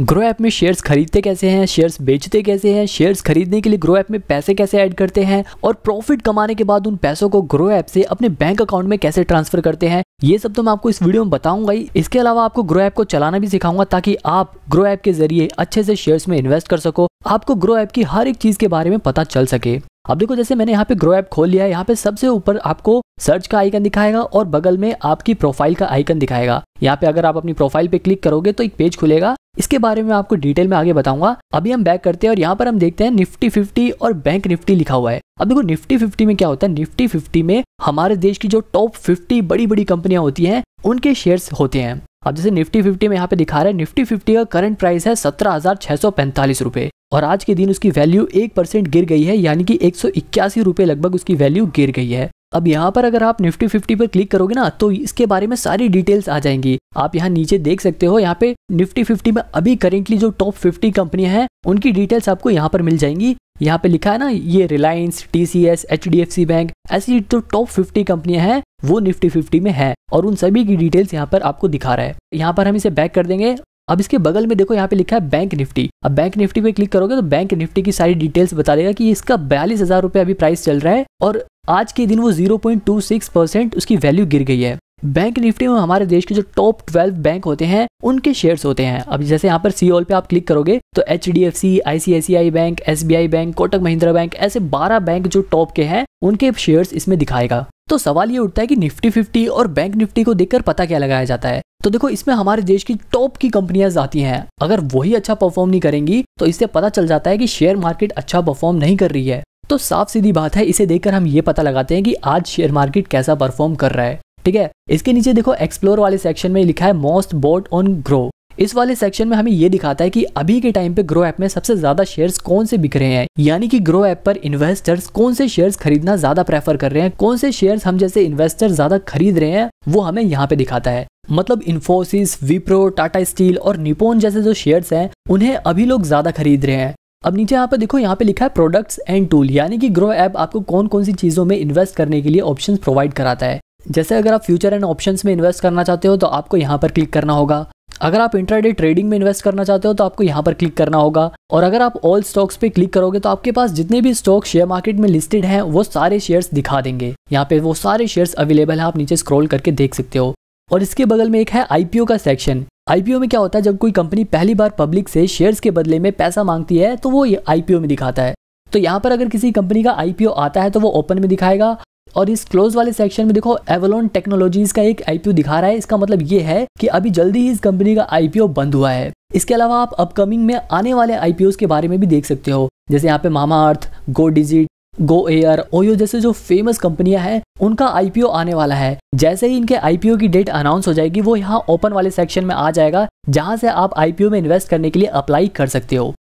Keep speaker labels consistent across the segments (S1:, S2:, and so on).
S1: grow app में shares खरीदते कैसे हैं शेयर्स बेचते कैसे हैं शेयर्स खरीदने के लिए ग्रो ऐप में पैसे कैसे ऐड करते हैं और प्रॉफिट कमाने के बाद उन पैसों को ग्रो ऐप से अपने बैंक अकाउंट में कैसे ट्रांसफर करते हैं ये सब तो मैं आपको इस वीडियो में बताऊंगा ही इसके अलावा आपको ग्रो ऐप को चलाना भी सिखाऊंगा ताकि आप ग्रो ऐप के जरिए अच्छे से शेयर्स में इन्वेस्ट कर सको आपको ग्रो ऐप की हर एक चीज के बारे में पता चल सके अब देखो जैसे मैंने यहाँ पे ग्रो ऐप खोल लिया है यहाँ पे सबसे ऊपर आपको सर्च का आइकन दिखाएगा और बगल में आपकी प्रोफाइल का आइकन दिखाएगा यहाँ पे अगर आप अपनी प्रोफाइल पे क्लिक करोगे तो एक पेज खुलेगा इसके बारे में आपको डिटेल में आगे बताऊंगा अभी हम बैक करते हैं और यहाँ पर हम देखते हैं निफ्टी फिफ्टी और बैंक निफ्टी लिखा हुआ है अब देखो निफ्टी फिफ्टी में क्या होता है निफ्टी फिफ्टी में हमारे देश की जो टॉप फिफ्टी बड़ी बड़ी कंपनियां होती है उनके शेयर होते हैं अब जैसे निफ्टी फिफ्टी में यहाँ पे दिखा रहा है निफ्टी फिफ्टी का करंट प्राइस है सत्रह हजार छह सौ पैंतालीस रुपए और आज के दिन उसकी वैल्यू एक परसेंट गिर गई है यानी कि एक सौ इक्यासी रुपए लगभग उसकी वैल्यू गिर गई है अब यहाँ पर अगर आप निफ्टी फिफ्टी पर क्लिक करोगे ना तो इसके बारे में सारी डिटेल्स आ जाएंगी आप यहाँ नीचे देख सकते हो यहाँ पे निफ्टी फिफ्टी में अभी करेंटली जो टॉप फिफ्टी कंपनियां हैं उनकी डिटेल्स आपको यहाँ पर मिल जाएंगी यहाँ पे लिखा है ना ये Reliance T C S H D F C bank ऐसी जो टॉप फिफ्टी कंपनियां हैं वो निफ्टी फिफ्टी में है और उन सभी की डिटेल्स यहाँ पर आपको दिखा रहा है यहाँ पर हम इसे बैक कर देंगे अब इसके बगल में देखो यहाँ पे लिखा है बैंक निफ्टी अब बैंक निफ्टी पे क्लिक करोगे तो बैंक निफ्टी की सारी डिटेल्स बता देगा कि इसका बयालीस हजार रुपये अभी प्राइस चल रहा है और आज के दिन वो 0.26 परसेंट उसकी वैल्यू गिर गई है बैंक निफ्टी में हमारे देश के जो टॉप 12 बैंक होते हैं उनके शेयर्स होते हैं अब जैसे यहाँ पर सी ऑल पे आप क्लिक करोगे तो H D F C I C I C I bank S B I bank Kotak Mahindra bank ऐसे 12 बैंक जो टॉप के हैं उनके शेयर्स इसमें दिखाएगा तो सवाल ये उठता है कि निफ्टी फिफ्टी और बैंक निफ्टी को देखकर पता क्या लगाया जाता है तो देखो इसमें हमारे देश की टॉप की कंपनियां आती हैं अगर वही अच्छा परफॉर्म नहीं करेंगी तो इससे पता चल जाता है कि शेयर मार्केट अच्छा परफॉर्म नहीं कर रही है तो साफ सीधी बात है इसे देखकर हम ये पता लगाते हैं कि आज शेयर मार्केट कैसा परफॉर्म कर रहा है ठीक है इसके नीचे देखो एक्सप्लोर वाले सेक्शन में लिखा है मोस्ट बोर्ड ऑन ग्रो इस वाले सेक्शन में हमें ये दिखाता है कि अभी के टाइम पे ग्रो ऐप में सबसे ज्यादा शेयर्स कौन से बिक रहे हैं यानी कि ग्रो ऐप पर इन्वेस्टर्स कौन से शेयर्स खरीदना ज्यादा प्रेफर कर रहे हैं कौन से शेयर्स हम जैसे इन्वेस्टर ज्यादा खरीद रहे हैं वो हमें यहाँ पे दिखाता है मतलब इन्फोसिस विप्रो टाटा स्टील और निपोन जैसे जो शेयर्स हैं उन्हें अभी लोग ज्यादा खरीद रहे हैं अब नीचे यहाँ पे देखो यहाँ पे लिखा है प्रोडक्ट्स एंड टूल यानी कि ग्रो ऐप आपको कौन कौन सी चीज़ों में इन्वेस्ट करने के लिए ऑप्शन प्रोवाइड कराता है जैसे अगर आप फ्यूचर एंड ऑप्शंस में इन्वेस्ट करना चाहते हो तो आपको यहाँ पर क्लिक करना होगा अगर आप इंट्राडे ट्रेडिंग में इन्वेस्ट करना चाहते हो तो आपको यहाँ पर क्लिक करना होगा और अगर आप ऑल स्टॉक्स पे क्लिक करोगे तो आपके पास जितने भी स्टॉक शेयर मार्केट में लिस्टेड हैं वो सारे शेयर्स दिखा देंगे यहाँ पे वो सारे शेयर्स अवेलेबल हैं आप नीचे स्क्रॉल करके देख सकते हो और इसके बगल में एक है आईपीओ का सेक्शन आईपीओ में क्या होता है जब कोई कंपनी पहली बार पब्लिक से शेयर्स के बदले में पैसा मांगती है तो वो आईपीओ में दिखाता है तो यहाँ पर अगर किसी कंपनी का आईपीओ आता है तो वो ओपन में दिखाएगा और इस क्लोज वाले सेक्शन में देखो एवलॉन टेक्नोलॉजीज का एक आईपीओ दिखा रहा है इसका मतलब ये है कि अभी जल्दी ही इस कंपनी का आईपीओ बंद हुआ है इसके अलावा आप अपकमिंग में आने वाले आईपीओ के बारे में भी देख सकते हो जैसे यहाँ पे Mamaearth go digit go air OYO जैसे जो फेमस कंपनियां हैं उनका आईपीओ आने वाला है जैसे ही इनके आईपीओ की डेट अनाउंस हो जाएगी वो यहाँ ओपन वाले सेक्शन में आ जाएगा जहां से आप आईपीओ में इन्वेस्ट करने के लिए अप्लाई कर सकते हो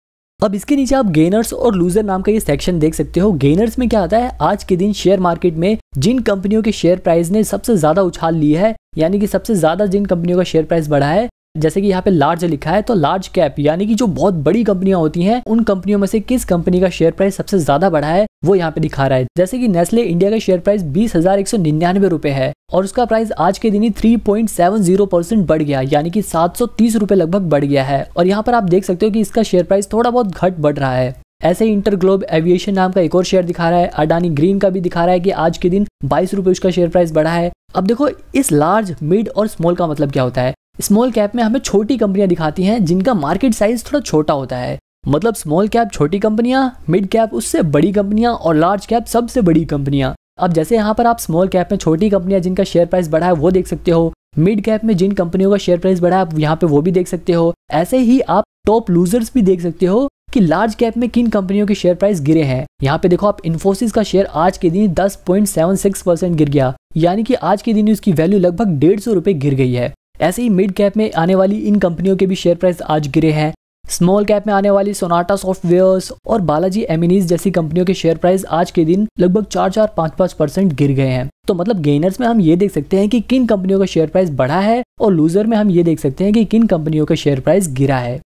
S1: अब इसके नीचे आप गेनर्स और लूजर नाम का ये सेक्शन देख सकते हो गेनर्स में क्या आता है आज के दिन शेयर मार्केट में जिन कंपनियों के शेयर प्राइस ने सबसे ज्यादा उछाल ली है यानी कि सबसे ज्यादा जिन कंपनियों का शेयर प्राइस बढ़ा है जैसे कि यहाँ पे लार्ज लिखा है तो लार्ज कैप यानी कि जो बहुत बड़ी कंपनियां होती हैं उन कंपनियों में से किस कंपनी का शेयर प्राइस सबसे ज्यादा बढ़ा है वो यहाँ पे दिखा रहा है जैसे कि नेस्ले इंडिया का शेयर प्राइस बीस हजार एक सौ निन्यानवे रुपए है और उसका प्राइस आज के दिन ही three point seven zero percent बढ़ गया यानी कि सात सौ तीस रुपए लगभग बढ़ गया है और यहाँ पर आप देख सकते हो कि इसका शेयर प्राइस थोड़ा बहुत घट बढ़ रहा है ऐसे ही इंटर ग्लोब एविएशन नाम का एक और शेयर दिखा रहा है अडानी ग्रीन का भी दिखा रहा है कि आज के दिन बाईस रुपए उसका शेयर प्राइस बढ़ा है अब देखो इस लार्ज मिड और स्मॉल का मतलब क्या होता है स्मॉल कैप में हमें छोटी कंपनियां दिखाती हैं जिनका मार्केट साइज थोड़ा छोटा होता है मतलब स्मॉल कैप छोटी कंपनियां मिड कैप उससे बड़ी कंपनियां और लार्ज कैप सबसे बड़ी कंपनियां अब जैसे यहाँ पर आप स्मॉल कैप में छोटी कंपनियां जिनका शेयर प्राइस बढ़ा है वो देख सकते हो मिड कैप में जिन कंपनियों का शेयर प्राइस बढ़ा है आप यहाँ पे वो भी देख सकते हो ऐसे ही आप टॉप लूजर्स भी देख सकते हो कि लार्ज कैप में किन कंपनियों के शेयर प्राइस गिरे हैं यहाँ पे देखो आप इन्फोसिस का शेयर आज के दिन 10.76 परसेंट गिर गया यानी कि आज के दिन उसकी वैल्यू लगभग डेढ़ सौ रुपए गिर गई है ऐसे ही मिड कैप में आने वाली इन कंपनियों के भी शेयर प्राइस आज गिरे हैं स्मॉल कैप में आने वाली सोनाटा सॉफ्टवेयर्स और बालाजी एमिनीज जैसी कंपनियों के शेयर प्राइस आज के दिन लगभग चार चार पाँच पाँच परसेंट गिर गए हैं तो मतलब गेनर्स में हम ये देख सकते हैं कि किन कंपनियों का शेयर प्राइस बढ़ा है और लूजर में हम ये देख सकते हैं कि किन कंपनियों का शेयर प्राइस गिरा है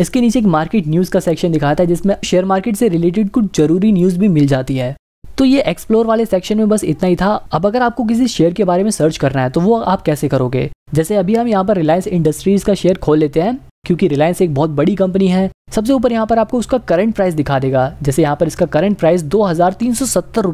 S1: इसके नीचे एक मार्केट न्यूज़ का सेक्शन दिखाता है जिसमें शेयर मार्केट से रिलेटेड कुछ जरूरी न्यूज़ भी मिल जाती है तो ये एक्सप्लोर वाले सेक्शन में बस इतना ही था अब अगर आपको किसी शेयर के बारे में सर्च करना है तो वो आप कैसे करोगे जैसे अभी हम यहाँ पर रिलायंस इंडस्ट्रीज का शेयर खोल लेते हैं क्योंकि रिलायंस एक बहुत बड़ी कंपनी है सबसे ऊपर यहाँ पर आपको उसका करंट प्राइस दिखा देगा जैसे यहाँ पर इसका करंट प्राइस दो हजार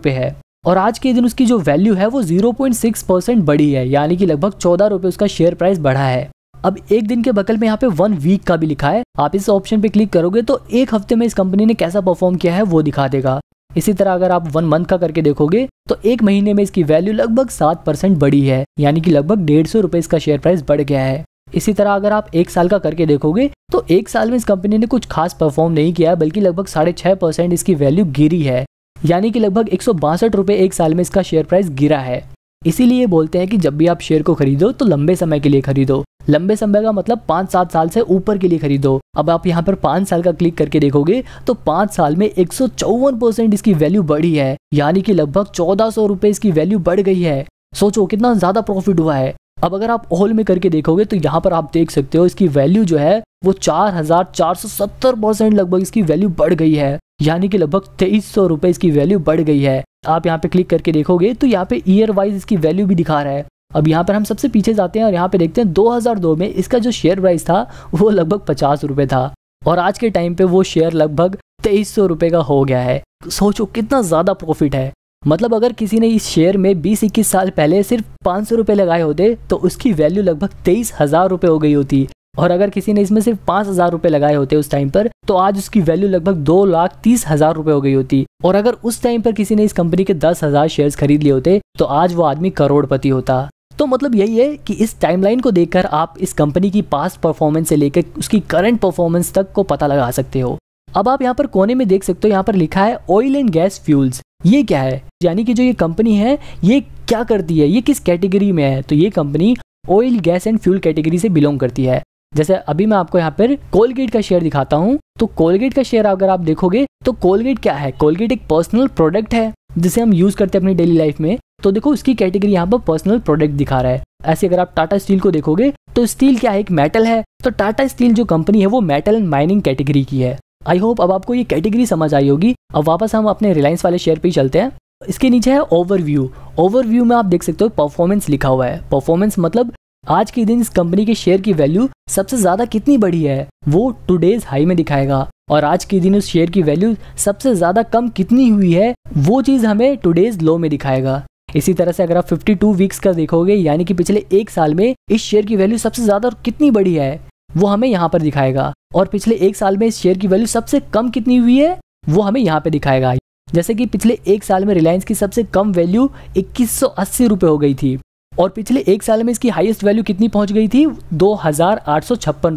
S1: है और आज के दिन उसकी जो वैल्यू है वो 0.6 परसेंट बढ़ी है यानी कि लगभग चौदह रुपये उसका शेयर प्राइस बढ़ा है अब एक दिन के बकल में यहाँ पे वन वीक का भी लिखा है आप इस ऑप्शन पे क्लिक करोगे तो एक हफ्ते में इस कंपनी ने कैसा परफॉर्म किया है वो दिखा देगा इसी तरह अगर आप वन मंथ का करके देखोगे तो एक महीने में इसकी वैल्यू लगभग सात परसेंट बढ़ी है यानी कि लगभग डेढ़ सौ रुपए इसका शेयर प्राइस बढ़ गया है इसी तरह अगर आप एक साल का करके देखोगे तो एक साल में इस कंपनी ने कुछ खास परफॉर्म नहीं किया बल्कि लगभग साढ़े छह परसेंट इसकी वैल्यू गिरी है यानी कि लगभग एक सौ एक साल में इसका शेयर प्राइस गिरा है इसीलिए बोलते हैं कि जब भी आप शेयर को खरीदो तो लंबे समय के लिए खरीदो लंबे समय का मतलब पांच सात साल से ऊपर के लिए खरीदो अब आप यहाँ पर पांच साल का क्लिक करके देखोगे तो पांच साल में एक परसेंट इसकी वैल्यू बढ़ी है यानी कि लगभग चौदह सौ इसकी वैल्यू बढ़ गई है सोचो कितना ज़्यादा प्रॉफिट हुआ है अब अगर आप ऑल में करके देखोगे तो यहाँ पर आप देख सकते हो इसकी वैल्यू जो है वो चार हजार चार सौ सत्तर परसेंट लगभग इसकी वैल्यू बढ़ गई है यानी कि लगभग तेईस सौ रुपये इसकी वैल्यू बढ़ गई है आप यहाँ पे क्लिक करके देखोगे तो यहाँ पे ईयर वाइज इसकी वैल्यू भी दिखा रहा है अब यहाँ पर हम सबसे पीछे जाते हैं और यहाँ पे देखते हैं 2002 में इसका जो शेयर प्राइस था वो लगभग पचास रुपए था और आज के टाइम पे वो शेयर लगभग तेईस सौ रुपए का हो गया है सोचो कितना ज़्यादा प्रॉफिट है मतलब अगर किसी ने इस शेयर में बीस इक्कीस साल पहले सिर्फ पांच सौ रुपए लगाए होते तो उसकी वैल्यू लगभग तेईस हज़ार रुपए हो गई होती और अगर किसी ने इसमें सिर्फ पांच हज़ार रुपए लगाए होते उस टाइम पर तो आज उसकी वैल्यू लगभग दो लाख तीस हज़ार रुपए हो गई होती और अगर उस टाइम पर किसी ने इस कंपनी के दस हज़ार शेयर खरीद लिए होते तो आज वो आदमी करोड़पति होता तो मतलब यही है कि इस टाइमलाइन को देखकर आप इस कंपनी की पास्ट परफॉर्मेंस से लेकर उसकी करंट परफॉर्मेंस तक को पता लगा सकते हो अब आप यहाँ पर कोने में देख सकते हो यहाँ पर लिखा है ऑयल एंड गैस फ्यूल्स ये क्या है यानी कि जो ये कंपनी है ये क्या करती है ये किस कैटेगरी में है तो ये company oil gas and fuel category से बिलोंग करती है जैसे अभी मैं आपको यहाँ पर कोलगेट का शेयर दिखाता हूँ तो कोलगेट का शेयर अगर आप देखोगे तो कोलगेट क्या है कोलगेट एक पर्सनल प्रोडक्ट है जिसे हम यूज करते हैं अपनी डेली लाइफ में तो देखो उसकी कैटेगरी यहाँ पर पर्सनल प्रोडक्ट दिखा रहा है ऐसे अगर आप टाटा स्टील को देखोगे तो स्टील क्या है एक मेटल है तो टाटा स्टील जो कंपनी है वो मेटल एंड माइनिंग कैटेगरी की है आई होप अब आपको ये कैटेगरी समझ आई होगी अब वापस हम अपने रिलायंस वाले शेयर पे ही चलते हैं इसके नीचे है ओवरव्यू ओवरव्यू में आप देख सकते हो परफॉर्मेंस लिखा हुआ है परफॉर्मेंस मतलब आज के दिन इस कंपनी के शेयर की वैल्यू सबसे ज्यादा कितनी बढ़ी है वो डेज हाई में दिखाएगा और आज के दिन उस शेयर की वैल्यू सबसे ज्यादा कम कितनी हुई है वो चीज हमें डेज लो में दिखाएगा इसी तरह से अगर आप 52 वीक्स का देखोगे यानी कि पिछले एक साल में इस शेयर की वैल्यू सबसे ज्यादा और कितनी बड़ी है वो हमें यहाँ पर दिखाएगा और पिछले एक साल में इस शेयर की वैल्यू सबसे कम कितनी हुई है वो हमें यहाँ पे दिखाएगा जैसे कि पिछले एक साल में रिलायंस की सबसे कम वैल्यू इक्कीस सौ हो गई थी और पिछले एक साल में इसकी हाईएस्ट वैल्यू कितनी पहुंच गई थी दो हज़ार आठ सौ छप्पन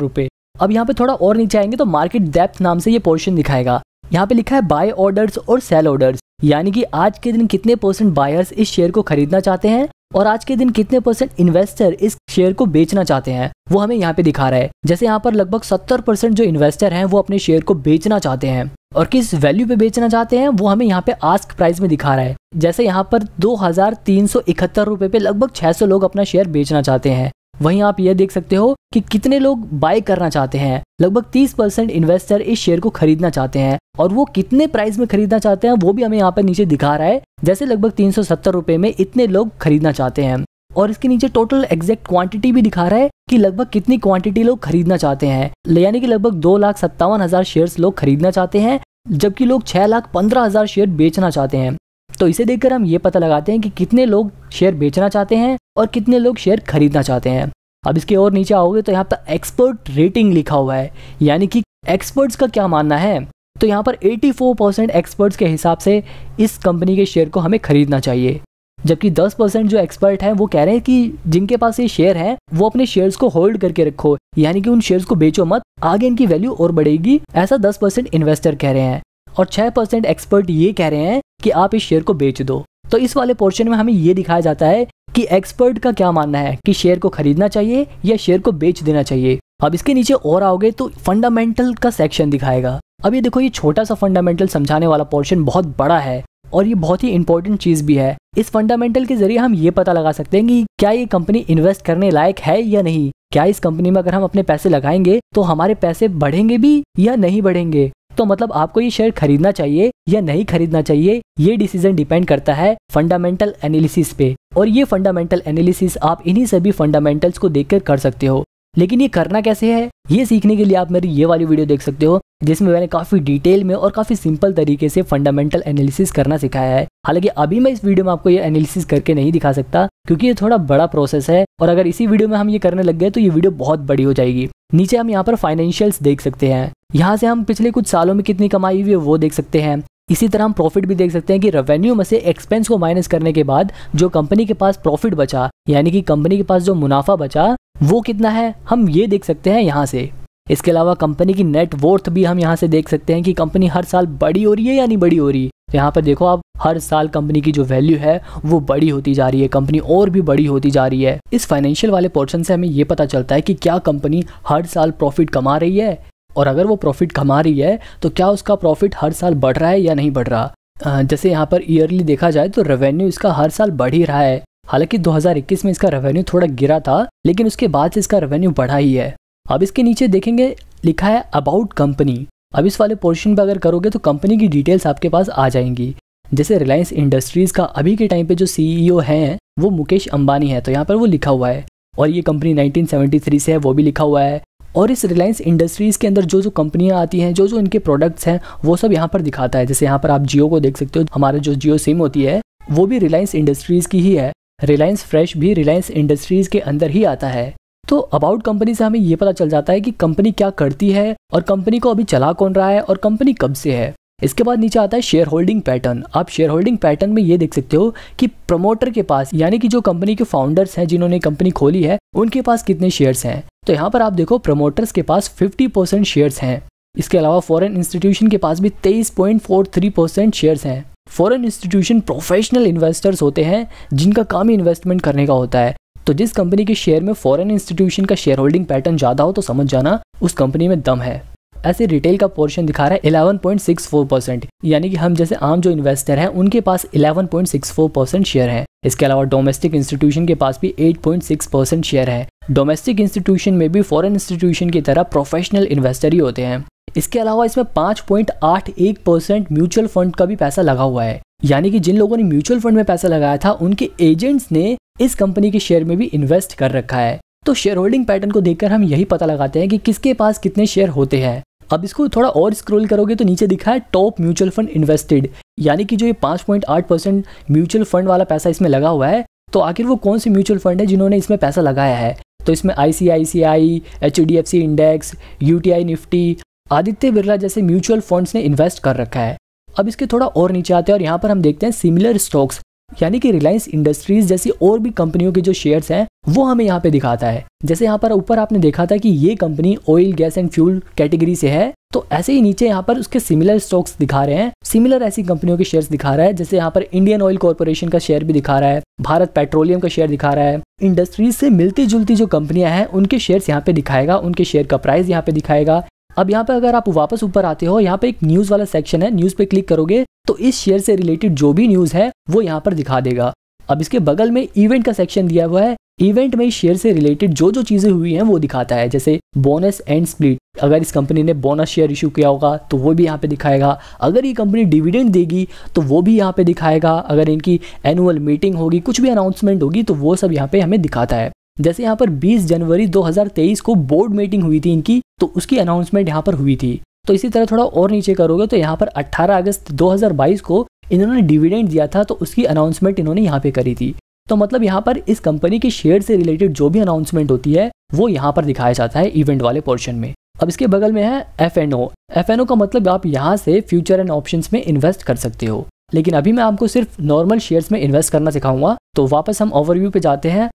S1: अब यहाँ पे थोड़ा और नीचे आएंगे तो मार्केट डेप्थ नाम से ये पोर्शन दिखाएगा यहाँ पे लिखा है बाय ऑर्डर्स और सेल ऑर्डर्स यानी कि आज के दिन कितने परसेंट बायर्स इस शेयर को खरीदना चाहते हैं और आज के दिन कितने परसेंट इन्वेस्टर इस शेयर को बेचना चाहते हैं वो हमें यहाँ पे दिखा रहा है जैसे यहाँ पर लगभग सत्तर परसेंट जो इन्वेस्टर हैं वो अपने शेयर को बेचना चाहते हैं और किस वैल्यू पे बेचना चाहते हैं वो हमें यहाँ पे आस्क प्राइस में दिखा रहा है जैसे यहाँ पर दो हजार तीन सौ इकहत्तर रुपए पे लगभग 600 लोग अपना शेयर बेचना चाहते हैं वहीं आप यह देख सकते हो कि कितने लोग बाय करना चाहते हैं लगभग 30 परसेंट इन्वेस्टर इस शेयर को खरीदना चाहते हैं और वो कितने प्राइस में खरीदना चाहते हैं वो भी हमें यहाँ पर नीचे दिखा रहा है जैसे लगभग तीन सौ में इतने लोग खरीदना चाहते हैं और इसके नीचे टोटल एग्जैक्ट क्वांटिटी भी दिखा रहा है कि लगभग कितनी क्वांटिटी लोग खरीदना चाहते हैं यानी कि लगभग दो लाख सत्तावन हजार शेयर लोग खरीदना चाहते हैं जबकि लोग छह लाख पंद्रह हजार शेयर बेचना चाहते हैं तो इसे देखकर हम ये पता लगाते हैं कि कितने लोग शेयर बेचना चाहते हैं और कितने लोग शेयर खरीदना चाहते हैं अब इसके और नीचे आओगे तो यहाँ पर एक्सपर्ट रेटिंग लिखा हुआ है यानी कि एक्सपर्ट्स का क्या मानना है तो यहाँ पर 84 परसेंट एक्सपर्ट्स के हिसाब से इस कंपनी के शेयर को हमें खरीदना चाहिए जबकि 10 परसेंट जो एक्सपर्ट हैं वो कह रहे हैं कि जिनके पास ये शेयर हैं वो अपने शेयर्स को होल्ड करके रखो यानी कि उन शेयर्स को बेचो मत आगे इनकी वैल्यू और बढ़ेगी ऐसा 10 परसेंट इन्वेस्टर कह रहे हैं और छह परसेंट एक्सपर्ट ये कह रहे हैं कि आप इस शेयर को बेच दो तो इस वाले पोर्शन में हमें ये दिखाया जाता है कि एक्सपर्ट का क्या मानना है कि शेयर को खरीदना चाहिए या शेयर को बेच देना चाहिए अब इसके नीचे और आओगे तो फंडामेंटल का सेक्शन दिखाएगा अब ये देखो ये छोटा सा फंडामेंटल समझाने वाला पोर्शन बहुत बड़ा है और ये बहुत ही इंपॉर्टेंट चीज़ भी है इस फंडामेंटल के जरिए हम ये पता लगा सकते हैं कि क्या ये कंपनी इन्वेस्ट करने लायक है या नहीं क्या इस कंपनी में अगर हम अपने पैसे लगाएंगे तो हमारे पैसे बढ़ेंगे भी या नहीं बढ़ेंगे तो मतलब आपको ये शेयर खरीदना चाहिए या नहीं खरीदना चाहिए ये डिसीजन डिपेंड करता है फंडामेंटल एनालिसिस पे और ये फंडामेंटल एनालिसिस आप इन्हीं सभी फंडामेंटल्स को देखकर कर सकते हो लेकिन ये करना कैसे है ये सीखने के लिए आप मेरी ये वाली वीडियो देख सकते हो जिसमें मैंने काफी डिटेल में और काफी सिंपल तरीके से फंडामेंटल एनालिसिस करना सिखाया है हालांकि अभी मैं इस वीडियो में आपको ये एनालिसिस करके नहीं दिखा सकता क्योंकि ये थोड़ा बड़ा प्रोसेस है और अगर इसी वीडियो में हम ये करने लग गए तो ये वीडियो बहुत बड़ी हो जाएगी नीचे हम यहाँ पर फाइनेंशियल्स देख सकते हैं यहाँ से हम पिछले कुछ सालों में कितनी कमाई हुई है वो देख सकते हैं इसी तरह हम प्रॉफिट भी देख सकते हैं कि रेवेन्यू में से एक्सपेंस को माइनस करने के बाद जो कंपनी के पास प्रॉफिट बचा यानी कि कंपनी के पास जो मुनाफा बचा वो कितना है हम ये देख सकते हैं यहाँ से इसके अलावा कंपनी की नेट वर्थ भी हम यहाँ से देख सकते हैं कि कंपनी हर साल बड़ी हो रही है या नहीं बड़ी हो रही है तो यहाँ पर देखो आप हर साल कंपनी की जो वैल्यू है वो बड़ी होती जा रही है कंपनी और भी बड़ी होती जा रही है इस फाइनेंशियल वाले पोर्शन से हमें ये पता चलता है कि क्या कंपनी हर साल प्रॉफिट कमा रही है और अगर वो प्रॉफिट कमा रही है तो क्या उसका प्रॉफिट हर साल बढ़ रहा है या नहीं बढ़ रहा जैसे यहाँ पर ईयरली देखा जाए तो रेवेन्यू इसका हर साल बढ़ ही रहा है हालांकि 2021 में इसका रेवेन्यू थोड़ा गिरा था लेकिन उसके बाद से इसका रेवेन्यू बढ़ा ही है अब इसके नीचे देखेंगे लिखा है अबाउट कंपनी अब इस वाले पोर्शन पर अगर करोगे तो कंपनी की डिटेल्स आपके पास आ जाएंगी जैसे रिलायंस इंडस्ट्रीज़ का अभी के टाइम पे जो सीईओ e है वो मुकेश अंबानी है तो यहाँ पर वो लिखा हुआ है और ये कंपनी 1973 से है वो भी लिखा हुआ है और इस रिलायंस इंडस्ट्रीज़ के अंदर जो जो कंपनियां आती हैं जो जो इनके प्रोडक्ट्स हैं वो सब यहाँ पर दिखाता है जैसे यहाँ पर आप जियो को देख सकते हो हमारे जो जियो सिम होती है वो भी रिलायंस इंडस्ट्रीज़ की ही है रिलायंस फ्रेश भी रिलायंस इंडस्ट्रीज़ के अंदर ही आता है तो अबाउट कंपनी से हमें ये पता चल जाता है कि कंपनी क्या करती है और कंपनी को अभी चला कौन रहा है और कंपनी कब से है इसके बाद नीचे आता है शेयर होल्डिंग पैटर्न आप शेयर होल्डिंग पैटर्न में ये देख सकते हो कि प्रमोटर के पास यानी कि जो कंपनी के फाउंडर्स हैं जिन्होंने कंपनी खोली है उनके पास कितने शेयर्स हैं तो यहाँ पर आप देखो प्रमोटर्स के पास 50 परसेंट शेयर्स हैं इसके अलावा फॉरेन इंस्टीट्यूशन के पास भी तेईस परसेंट शेयर्स हैं फॉरन इंस्टीट्यूशन प्रोफेशनल इन्वेस्टर्स होते हैं जिनका काम ही इन्वेस्टमेंट करने का होता है तो जिस कंपनी के शेयर में फॉरन इंस्टीट्यूशन का शेयर होल्डिंग पैटर्न ज़्यादा हो तो समझ जाना उस कंपनी में दम है ऐसे रिटेल का पोर्शन दिखा रहा है eleven point six four percent यानी कि हम जैसे आम जो इन्वेस्टर हैं उनके पास eleven point six four percent share है इसके अलावा डोमेस्टिक इंस्टीट्यूशन के पास भी eight point six percent share है डोमेस्टिक इंस्टीट्यूशन में भी फॉरन इंस्टीट्यूशन की तरह प्रोफेशनल इन्वेस्टर ही होते हैं इसके अलावा इसमें पांच पॉइंट आठ एक परसेंट म्यूचुअल फंड का भी पैसा लगा हुआ है यानी कि जिन लोगों ने म्यूचुअल फंड में पैसा लगाया था उनके एजेंट्स ने इस कंपनी के शेयर में भी इन्वेस्ट कर रखा है तो शेयर होल्डिंग पैटर्न को देखकर हम यही पता लगाते हैं कि किसके पास कितने शेयर होते हैं अब इसको थोड़ा और स्क्रॉल करोगे तो नीचे दिखा है टॉप म्यूचुअल फंड इन्वेस्टेड यानी कि जो ये पाँच पॉइंट आठ परसेंट म्यूचुअल फंड वाला पैसा इसमें लगा हुआ है तो आखिर वो कौन सी म्यूचुअल फंड है जिन्होंने इसमें पैसा लगाया है तो इसमें ICICI C H D F C index U T I Nifty Aditya Birla जैसे म्यूचुअल फंड्स ने इन्वेस्ट कर रखा है अब इसके थोड़ा और नीचे आते हैं और यहाँ पर हम देखते हैं सिमिलर स्टॉक्स यानी कि रिलायंस इंडस्ट्रीज जैसी और भी कंपनियों के जो शेयर्स हैं वो हमें यहाँ पे दिखाता है जैसे यहाँ पर ऊपर आपने देखा था कि ये company oil gas and fuel category से है तो ऐसे ही नीचे यहाँ पर उसके सिमिलर स्टॉक्स दिखा रहे हैं सिमिलर ऐसी कंपनियों के शेयर्स दिखा रहा है जैसे यहाँ पर इंडियन ऑयल कॉर्पोरेशन का शेयर भी दिखा रहा है भारत पेट्रोलियम का शेयर दिखा रहा है इंडस्ट्रीज से मिलती जुलती जो कंपनियां हैं उनके शेयर्स यहाँ पे दिखाएगा उनके शेयर का प्राइस यहाँ पे दिखाएगा अब यहाँ पे अगर आप वापस ऊपर आते हो यहाँ पे एक न्यूज़ वाला सेक्शन है न्यूज़ पे क्लिक करोगे तो इस शेयर से रिलेटेड जो भी न्यूज़ है वो यहाँ पर दिखा देगा अब इसके बगल में इवेंट का सेक्शन दिया हुआ है इवेंट में इस शेयर से रिलेटेड जो जो चीज़ें हुई हैं वो दिखाता है जैसे बोनस एंड स्प्लिट अगर इस कंपनी ने बोनस शेयर इशू किया होगा तो वो भी यहाँ पे दिखाएगा अगर ये कंपनी डिविडेंड देगी तो वो भी यहाँ पे दिखाएगा अगर इनकी एनुअल मीटिंग होगी कुछ भी अनाउंसमेंट होगी तो वो सब यहाँ पे हमें दिखाता है जैसे यहाँ पर 20 जनवरी 2023 को बोर्ड मीटिंग हुई थी इनकी तो उसकी अनाउंसमेंट यहाँ पर हुई थी तो इसी तरह थोड़ा और नीचे करोगे तो यहाँ पर 18 अगस्त 2022 को इन्होंने डिविडेंड दिया था तो उसकी अनाउंसमेंट इन्होंने यहाँ पे करी थी तो मतलब यहाँ पर इस कंपनी के शेयर से रिलेटेड जो भी अनाउंसमेंट होती है वो यहाँ पर दिखाया जाता है इवेंट वाले पोर्शन में अब इसके बगल में है F N O F N O का मतलब आप यहाँ से फ्यूचर एंड ऑप्शन में इन्वेस्ट कर सकते हो लेकिन अभी मैं आपको सिर्फ नॉर्मल शेयर्स में इन्वेस्ट करना सिखाऊंगा तो वापस हम ओवरव्यू पे जाते हैं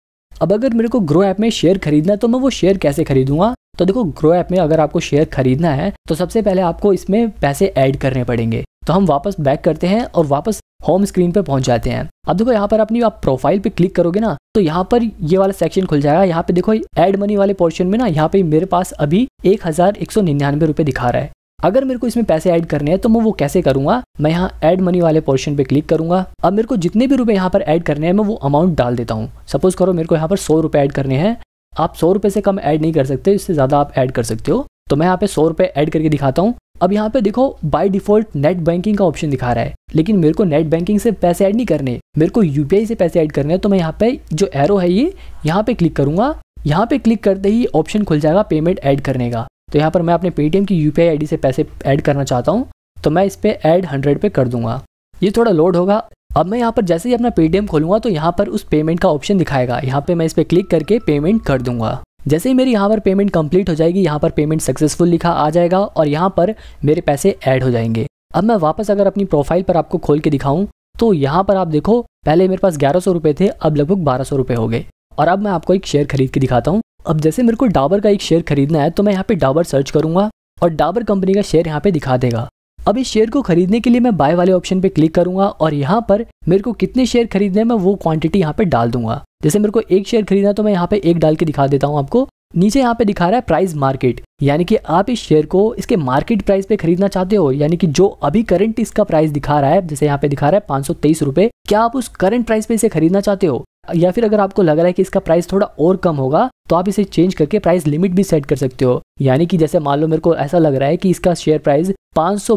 S1: अब अगर मेरे को ग्रो ऐप में शेयर खरीदना है तो मैं वो शेयर कैसे खरीदूंगा तो देखो ग्रो ऐप में अगर आपको शेयर खरीदना है तो सबसे पहले आपको इसमें पैसे ऐड करने पड़ेंगे तो हम वापस बैक करते हैं और वापस होम स्क्रीन पे पहुंच जाते हैं अब देखो यहाँ पर अपनी आप प्रोफाइल पे क्लिक करोगे ना तो यहाँ पर ये वाला सेक्शन खुल जाएगा यहाँ पे देखो एड मनी वाले पोर्शन में ना यहाँ पे मेरे पास अभी एक हजार एक सौ निन्यानवे रुपए दिखा रहा है अगर मेरे को इसमें पैसे ऐड करने हैं तो मैं वो कैसे करूंगा मैं यहाँ ऐड मनी वाले पोर्शन पे क्लिक करूंगा अब मेरे को जितने भी रुपए यहाँ पर ऐड करने हैं मैं वो अमाउंट डाल देता हूँ सपोज करो मेरे को यहाँ पर सौ रुपए ऐड करने हैं आप सौ रुपए से कम ऐड नहीं कर सकते इससे ज़्यादा आप ऐड कर सकते हो तो मैं यहाँ पे सौ रुपए ऐड करके दिखाता हूँ अब यहाँ पे देखो बाय डिफॉल्ट नेट बैंकिंग का ऑप्शन दिखा रहा है लेकिन मेरे को नेट बैंकिंग से पैसे ऐड नहीं करने मेरे को यूपीआई से पैसे ऐड करने हैं तो मैं यहाँ पे जो एरो है ये यहाँ पे क्लिक करूंगा यहाँ पे क्लिक करते ही ऑप्शन खुल जाएगा पेमेंट ऐड करने का तो यहाँ पर मैं अपने पेटीएम की यू पी से पैसे ऐड करना चाहता हूँ तो मैं इस पर ऐड हंड्रेड पे कर दूंगा ये थोड़ा लोड होगा अब मैं यहाँ पर जैसे ही अपना पेटीएम खोलूंगा तो यहाँ पर उस पेमेंट का ऑप्शन दिखाएगा यहाँ पे मैं इस पर क्लिक करके पेमेंट कर दूंगा जैसे ही मेरी यहाँ पर पेमेंट कंप्लीट हो जाएगी यहाँ पर पेमेंट सक्सेसफुल लिखा आ जाएगा और यहाँ पर मेरे पैसे ऐड हो जाएंगे अब मैं वापस अगर अपनी प्रोफाइल पर आपको खोल के दिखाऊं तो यहाँ पर आप देखो पहले मेरे पास ग्यारह सौ थे अब लगभग बारह सौ हो गए और अब मैं आपको एक शेयर खरीद के दिखाता हूँ अब जैसे मेरे को डाबर का एक शेयर खरीदना है तो मैं यहाँ पे डाबर सर्च करूंगा और डाबर कंपनी का शेयर यहाँ पे दिखा देगा अब इस शेयर को खरीदने के लिए मैं बाय वाले ऑप्शन पे क्लिक करूंगा और यहाँ पर मेरे को कितने शेयर खरीदने मैं वो क्वांटिटी यहाँ पे डाल दूंगा जैसे मेरे को एक शेयर खरीदना तो मैं यहाँ पे एक डाल के दिखा देता हूँ आपको नीचे यहाँ पे दिखा रहा है प्राइस मार्केट यानी कि आप इस शेयर को इसके मार्केट प्राइस पे खरीदना चाहते हो यानी कि जो अभी करंट इसका प्राइस दिखा रहा है जैसे यहाँ पे दिखा रहा है पांच सौ तेईस रुपए क्या आप उस करंट प्राइस पे इसे खरीदना चाहते हो या फिर अगर आपको लग रहा है कि इसका प्राइस थोड़ा और कम होगा तो आप इसे चेंज करके प्राइस लिमिट भी सेट कर सकते हो यानी कि जैसे मान लो मेरे को ऐसा लग रहा है कि इसका शेयर प्राइस पांच सौ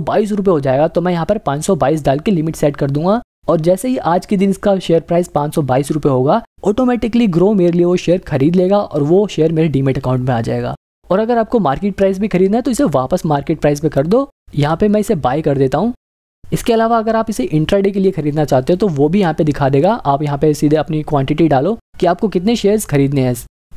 S1: हो जाएगा तो मैं यहाँ पर पांच सौ डाल के लिमिट सेट कर दूंगा और जैसे ही आज के दिन इसका शेयर प्राइस पांच सौ होगा ऑटोमेटिकली ग्रो मेरे लिए वो शेयर खरीद लेगा और वो शेयर मेरे डीमेट अकाउंट में आ जाएगा और अगर आपको मार्केट प्राइस भी खरीदना है तो इसे वापस मार्केट प्राइस पे कर दो यहाँ पे मैं इसे बाय कर देता हूँ इसके अलावा अगर आप इसे इंट्राडे के लिए खरीदना चाहते हो तो वो भी यहाँ पे दिखा देगा आप यहाँ पे सीधे अपनी क्वांटिटी डालो कि आपको कितने शेयर्स खरीदने हैं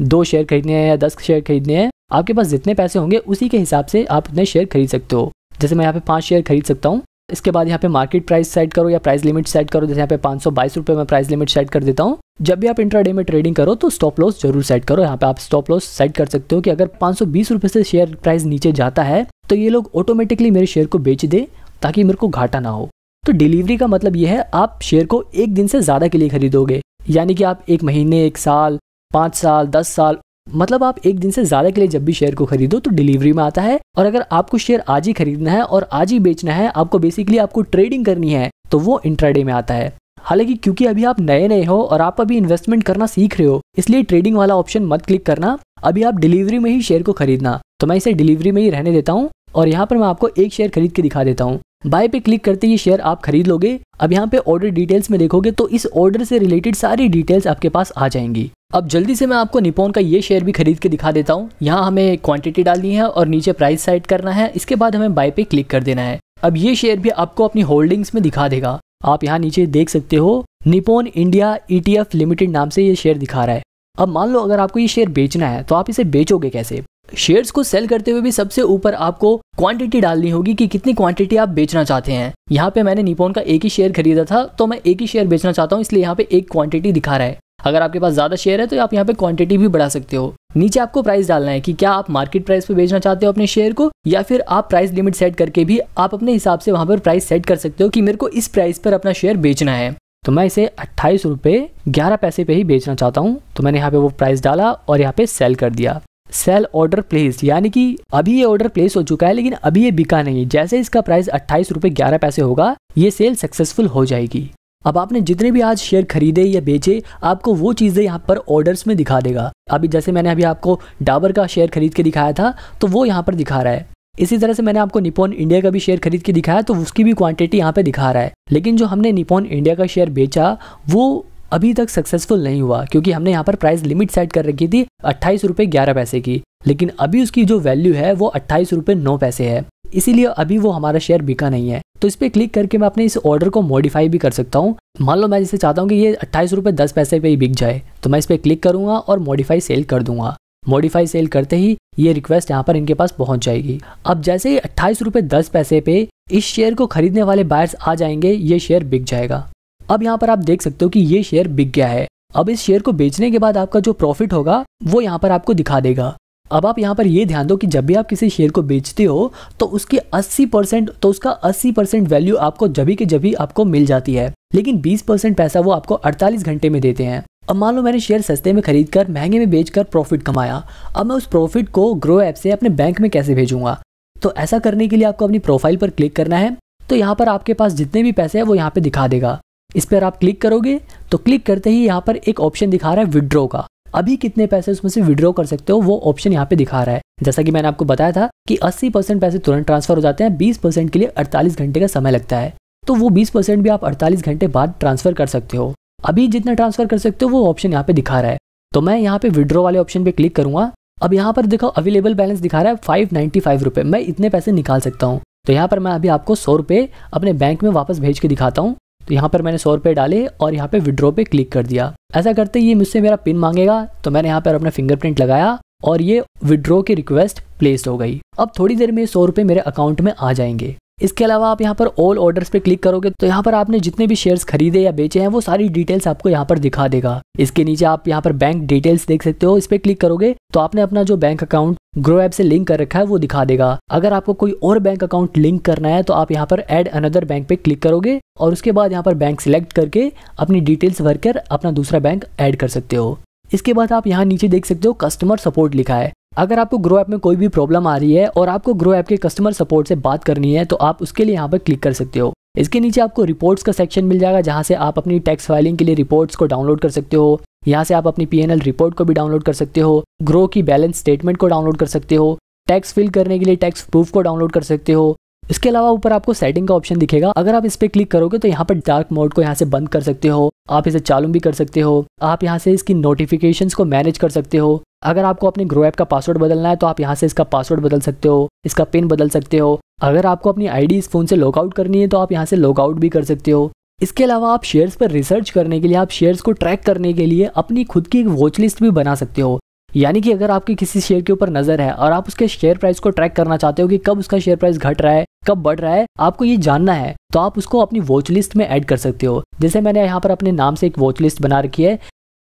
S1: दो शेयर खरीदने हैं या दस शेयर खरीदने हैं आपके पास जितने पैसे होंगे उसी के हिसाब से आप उतने शेयर खरीद सकते हो जैसे मैं यहाँ पे पाँच शेयर खरीद सकता हूँ इसके बाद यहाँ पे मार्केट प्राइस सेट करो या प्राइस लिमिट सेट करो जैसे यहाँ पे पाँच सौ बाईस रुपये में प्राइस लिमिट सेट कर देता हूँ जब भी आप इंट्राडे में ट्रेडिंग करो तो स्टॉप लॉस जरूर सेट करो यहाँ पे आप स्टॉप लॉस सेट कर सकते हो कि अगर पाँच सौ बीस रुपये से शेयर प्राइस नीचे जाता है तो ये लोग ऑटोमेटिकली मेरे शेयर को बेच दे ताकि मेरे को घाटा ना हो तो डिलीवरी का मतलब यह है आप शेयर को एक दिन से ज़्यादा के लिए खरीदोगे यानी कि आप एक महीने एक साल पांच साल दस साल मतलब आप एक दिन से ज़्यादा के लिए जब भी शेयर को खरीदो तो डिलीवरी में आता है और अगर आपको शेयर आज ही खरीदना है और आज ही बेचना है आपको बेसिकली आपको ट्रेडिंग करनी है तो वो इंट्राडे में आता है हालांकि क्योंकि अभी आप नए नए हो और आप अभी इन्वेस्टमेंट करना सीख रहे हो इसलिए ट्रेडिंग वाला ऑप्शन मत क्लिक करना अभी आप डिलीवरी में ही शेयर को खरीदना तो मैं इसे डिलीवरी में ही रहने देता हूँ और यहाँ पर मैं आपको एक शेयर खरीद के दिखा देता हूँ बाय पे क्लिक करते ही शेयर आप खरीद लोगे अब यहाँ पे ऑर्डर डिटेल्स में देखोगे तो इस ऑर्डर से रिलेटेड सारी डिटेल्स आपके पास आ जाएंगी अब जल्दी से मैं आपको निपोन का ये शेयर भी खरीद के दिखा देता हूँ यहाँ हमें क्वांटिटी डालनी है और नीचे प्राइस साइड करना है इसके बाद हमें बाय पे क्लिक कर देना है अब ये शेयर भी आपको अपनी होल्डिंग्स में दिखा देगा आप यहाँ नीचे देख सकते हो निपोन इंडिया ईटीएफ लिमिटेड नाम से ये शेयर दिखा रहा है अब मान लो अगर आपको ये शेयर बेचना है तो आप इसे बेचोगे कैसे शेयर्स को सेल करते हुए भी सबसे ऊपर आपको क्वांटिटी डालनी होगी कि कितनी क्वांटिटी आप बेचना चाहते हैं यहाँ पे मैंने निपोन का एक ही शेयर खरीदा था तो मैं एक ही शेयर बेचना चाहता हूँ इसलिए यहाँ पे एक क्वांटिटी दिखा रहा है अगर आपके पास ज़्यादा शेयर है तो आप यहाँ पे क्वांटिटी भी बढ़ा सकते हो नीचे आपको प्राइस डालना है कि क्या आप मार्केट प्राइस पे बेचना चाहते हो अपने शेयर को या फिर आप प्राइस लिमिट सेट करके भी आप अपने हिसाब से वहाँ पर प्राइस सेट कर सकते हो कि मेरे को इस प्राइस पर अपना शेयर बेचना है तो मैं इसे अट्ठाईस रुपए ग्यारह पैसे पे ही बेचना चाहता हूँ तो मैंने यहाँ पे वो प्राइस डाला और यहाँ पे सेल कर दिया सेल ऑर्डर प्लेस यानी कि अभी ये ऑर्डर प्लेस हो चुका है लेकिन अभी ये बिका नहीं है जैसे इसका प्राइस अट्ठाईस रुपये ग्यारह पैसे होगा ये सेल सक्सेसफुल हो जाएगी अब आपने जितने भी आज शेयर खरीदे या बेचे आपको वो चीज़ें यहाँ पर ऑर्डर्स में दिखा देगा अभी जैसे मैंने अभी आपको डाबर का शेयर खरीद के दिखाया था तो वो यहाँ पर दिखा रहा है इसी तरह से मैंने आपको निपोन इंडिया का भी शेयर खरीद के दिखाया तो उसकी भी क्वांटिटी यहाँ पे दिखा रहा है लेकिन जो हमने निपोन इंडिया का शेयर बेचा वो अभी तक सक्सेसफुल नहीं हुआ क्योंकि हमने यहाँ पर प्राइस लिमिट सेट कर रखी थी अट्ठाईस रुपए ग्यारह पैसे की लेकिन अभी उसकी जो वैल्यू है वो अट्ठाईस रुपए नौ पैसे है इसीलिए अभी वो हमारा शेयर बिका नहीं है तो इस पर क्लिक करके मैं अपने इस ऑर्डर को मॉडिफाई भी कर सकता हूँ मान लो मैं जैसे चाहता हूँ कि ये अट्ठाईस रुपए दस पैसे पे ही बिक जाए तो मैं इस पर क्लिक करूंगा और मॉडिफाई सेल कर दूंगा मॉडिफाई सेल करते ही ये रिक्वेस्ट यहाँ पर इनके पास पहुंच जाएगी अब जैसे ही अट्ठाईस रुपए दस पैसे पे इस शेयर को खरीदने वाले बायर्स आ जाएंगे ये शेयर बिक जाएगा अब यहाँ पर आप देख सकते हो कि ये शेयर बिक गया है अब इस शेयर को बेचने के बाद आपका जो प्रॉफिट होगा वो यहाँ पर आपको दिखा देगा अब आप यहाँ पर ये ध्यान दो कि जब भी आप किसी शेयर को बेचते हो तो उसके 80 परसेंट तो उसका 80 परसेंट वैल्यू आपको जभी के जभी आपको मिल जाती है लेकिन 20 परसेंट पैसा वो आपको 48 घंटे में देते हैं अब मान लो मैंने शेयर सस्ते में खरीद कर महंगे में बेच प्रॉफिट कमाया अब मैं उस प्रॉफिट को ग्रो ऐप से अपने बैंक में कैसे भेजूंगा तो ऐसा करने के लिए आपको अपनी प्रोफाइल पर क्लिक करना है तो यहाँ पर आपके पास जितने भी पैसे हैं वो यहाँ पे दिखा देगा इस पर आप क्लिक करोगे तो क्लिक करते ही यहाँ पर एक ऑप्शन दिखा रहा है विड्रॉ का अभी कितने पैसे उसमें से विड्रॉ कर सकते हो वो ऑप्शन यहाँ पे दिखा रहा है जैसा कि मैंने आपको बताया था कि 80 परसेंट पैसे तुरंत ट्रांसफर हो जाते हैं 20 परसेंट के लिए 48 घंटे का समय लगता है तो वो 20 परसेंट भी आप 48 घंटे बाद ट्रांसफर कर सकते हो अभी जितना ट्रांसफर कर सकते हो वो ऑप्शन यहाँ पे दिखा रहा है तो मैं यहाँ पे विड्रॉ वाले ऑप्शन पे क्लिक करूंगा अब यहाँ पर देखो अवेलेबल बैलेंस दिखा रहा है फाइव नाइन्टी फाइव मैं इतने पैसे निकाल सकता हूँ तो यहाँ पर मैं अभी आपको सौ रुपए अपने बैंक में वापस भेज के दिखाता हूँ तो यहाँ पर मैंने सौ रुपये डाले और यहाँ पे विड्रॉ पे क्लिक कर दिया ऐसा करते ये मुझसे मेरा पिन मांगेगा तो मैंने यहाँ पर अपना फिंगरप्रिंट लगाया और ये विड्रॉ की रिक्वेस्ट प्लेस हो गई अब थोड़ी देर में सौ रुपये मेरे अकाउंट में आ जाएंगे इसके अलावा आप यहाँ पर ऑल ऑर्डर्स पे क्लिक करोगे तो यहाँ पर आपने जितने भी शेयर्स खरीदे या बेचे हैं वो सारी डिटेल्स आपको यहाँ पर दिखा देगा इसके नीचे आप यहाँ पर बैंक डिटेल्स देख सकते हो इस पर क्लिक करोगे तो आपने अपना जो बैंक अकाउंट ग्रो ऐप से लिंक कर रखा है वो दिखा देगा अगर आपको कोई और बैंक अकाउंट लिंक करना है तो आप यहाँ पर एड अनदर बैंक पे क्लिक करोगे और उसके बाद यहाँ पर बैंक सिलेक्ट करके अपनी डिटेल्स भरकर अपना दूसरा बैंक ऐड कर सकते हो इसके बाद आप यहाँ नीचे देख सकते हो कस्टमर सपोर्ट लिखा है अगर आपको ग्रो ऐप में कोई भी प्रॉब्लम आ रही है और आपको ग्रो ऐप के कस्टमर सपोर्ट से बात करनी है तो आप उसके लिए यहाँ पर क्लिक कर सकते हो इसके नीचे आपको रिपोर्ट्स का सेक्शन मिल जाएगा जहाँ से आप अपनी टैक्स फाइलिंग के लिए रिपोर्ट्स को डाउनलोड कर सकते हो यहाँ से आप अपनी पी रिपोर्ट को भी डाउनलोड कर सकते हो ग्रो की बैलेंस स्टेटमेंट को डाउनलोड कर सकते हो टैक्स फिल करने के लिए टैक्स प्रूफ को डाउनलोड कर सकते हो इसके अलावा ऊपर आपको सेटिंग का ऑप्शन दिखेगा अगर आप इस पर क्लिक करोगे तो यहाँ पर डार्क मोड को यहाँ से बंद कर सकते हो आप इसे चालू भी कर सकते हो आप यहाँ से इसकी नोटिफिकेशंस को मैनेज कर सकते हो अगर आपको अपने ग्रो ऐप का पासवर्ड बदलना है तो आप यहाँ से इसका पासवर्ड बदल सकते हो इसका पिन बदल सकते हो अगर आपको अपनी आईडी इस फोन से लॉगआउट करनी है तो आप यहाँ से लॉगआउट भी कर सकते हो इसके अलावा आप शेयर्स पर रिसर्च करने के लिए आप शेयर्स को ट्रैक करने के लिए अपनी खुद की एक वॉच लिस्ट भी बना सकते हो यानी कि अगर आपके किसी शेयर के ऊपर नज़र है और आप उसके शेयर प्राइस को ट्रैक करना चाहते हो कि कब उसका शेयर प्राइस घट रहा है कब बढ़ रहा है आपको ये जानना है तो आप उसको अपनी वॉच लिस्ट में ऐड कर सकते हो जैसे मैंने यहाँ पर अपने नाम से एक वॉच लिस्ट बना रखी है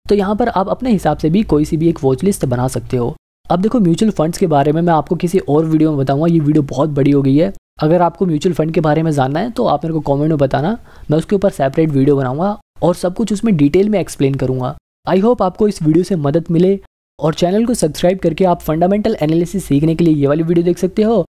S1: तो यहाँ पर आप अपने हिसाब से भी कोई सी भी एक वॉच लिस्ट बना सकते हो अब देखो म्यूचुअल फंड्स के बारे में मैं आपको किसी और वीडियो में बताऊंगा ये वीडियो बहुत बड़ी हो गई है अगर आपको म्यूचुअल फंड के बारे में जानना है तो आप मेरे को कमेंट में बताना मैं उसके ऊपर सेपरेट वीडियो बनाऊंगा और सब कुछ उसमें डिटेल में एक्सप्लेन करूंगा आई होप आपको इस वीडियो से मदद मिले और चैनल को सब्सक्राइब करके आप फंडामेंटल एनालिसिस सीखने के लिए ये वाली वीडियो देख सकते हो